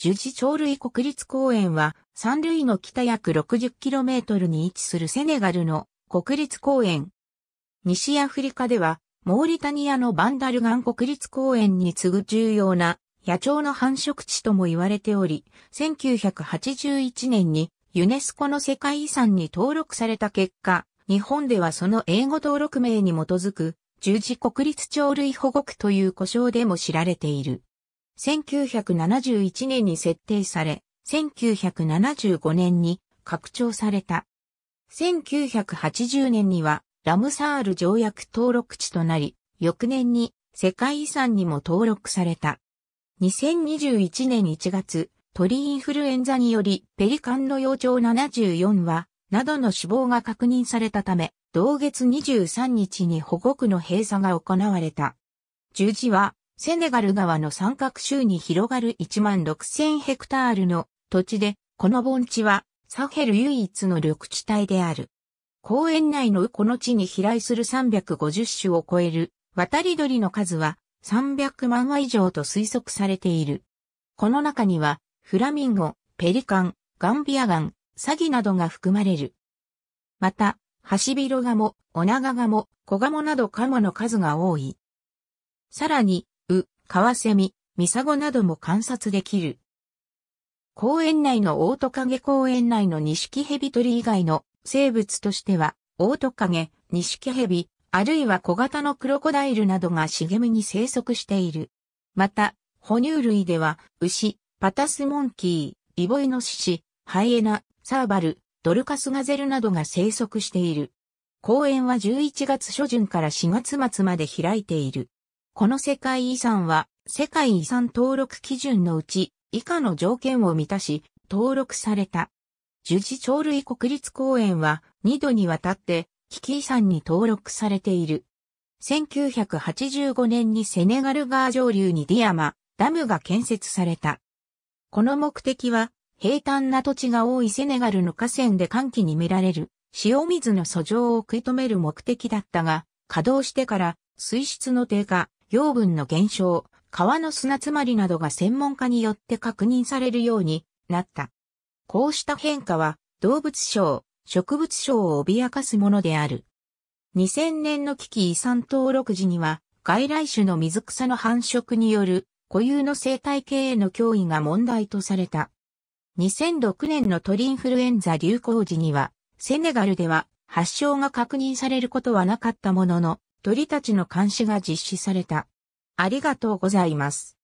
樹字鳥類国立公園は、三類の北約 60km に位置するセネガルの国立公園。西アフリカでは、モーリタニアのバンダルガン国立公園に次ぐ重要な野鳥の繁殖地とも言われており、1981年にユネスコの世界遺産に登録された結果、日本ではその英語登録名に基づく、十字国立鳥類保護区という呼称でも知られている。1971年に設定され、1975年に拡張された。1980年にはラムサール条約登録地となり、翌年に世界遺産にも登録された。2021年1月、鳥インフルエンザによりペリカンの幼鳥74羽などの死亡が確認されたため、同月23日に保護区の閉鎖が行われた。十字はセネガル川の三角州に広がる1万6000ヘクタールの土地で、この盆地はサヘル唯一の緑地帯である。公園内のこの地に飛来する350種を超える渡り鳥の数は300万羽以上と推測されている。この中にはフラミンゴ、ペリカン、ガンビアガン、サギなどが含まれる。また、ハシビロガモ、オナガガモ、コガモなどカモの数が多い。さらに、カワセミ、ミサゴなども観察できる。公園内のオオトカゲ公園内のニシキヘビ鳥以外の生物としては、オオトカゲ、ニシキヘビ、あるいは小型のクロコダイルなどが茂みに生息している。また、哺乳類では、牛、パタスモンキー、イボイノシシ、ハイエナ、サーバル、ドルカスガゼルなどが生息している。公園は11月初旬から4月末まで開いている。この世界遺産は、世界遺産登録基準のうち、以下の条件を満たし、登録された。樹寺鳥類国立公園は、2度にわたって、危機遺産に登録されている。1985年にセネガル川上流にディアマ、ダムが建設された。この目的は、平坦な土地が多いセネガルの河川で寒気に見られる、塩水の素状を食い止める目的だったが、稼働してから、水質の低下、養分の減少、川の砂詰まりなどが専門家によって確認されるようになった。こうした変化は動物症、植物症を脅かすものである。2000年の危機遺産登録時には外来種の水草の繁殖による固有の生態系への脅威が問題とされた。2006年の鳥インフルエンザ流行時にはセネガルでは発症が確認されることはなかったものの、鳥たちの監視が実施された。ありがとうございます。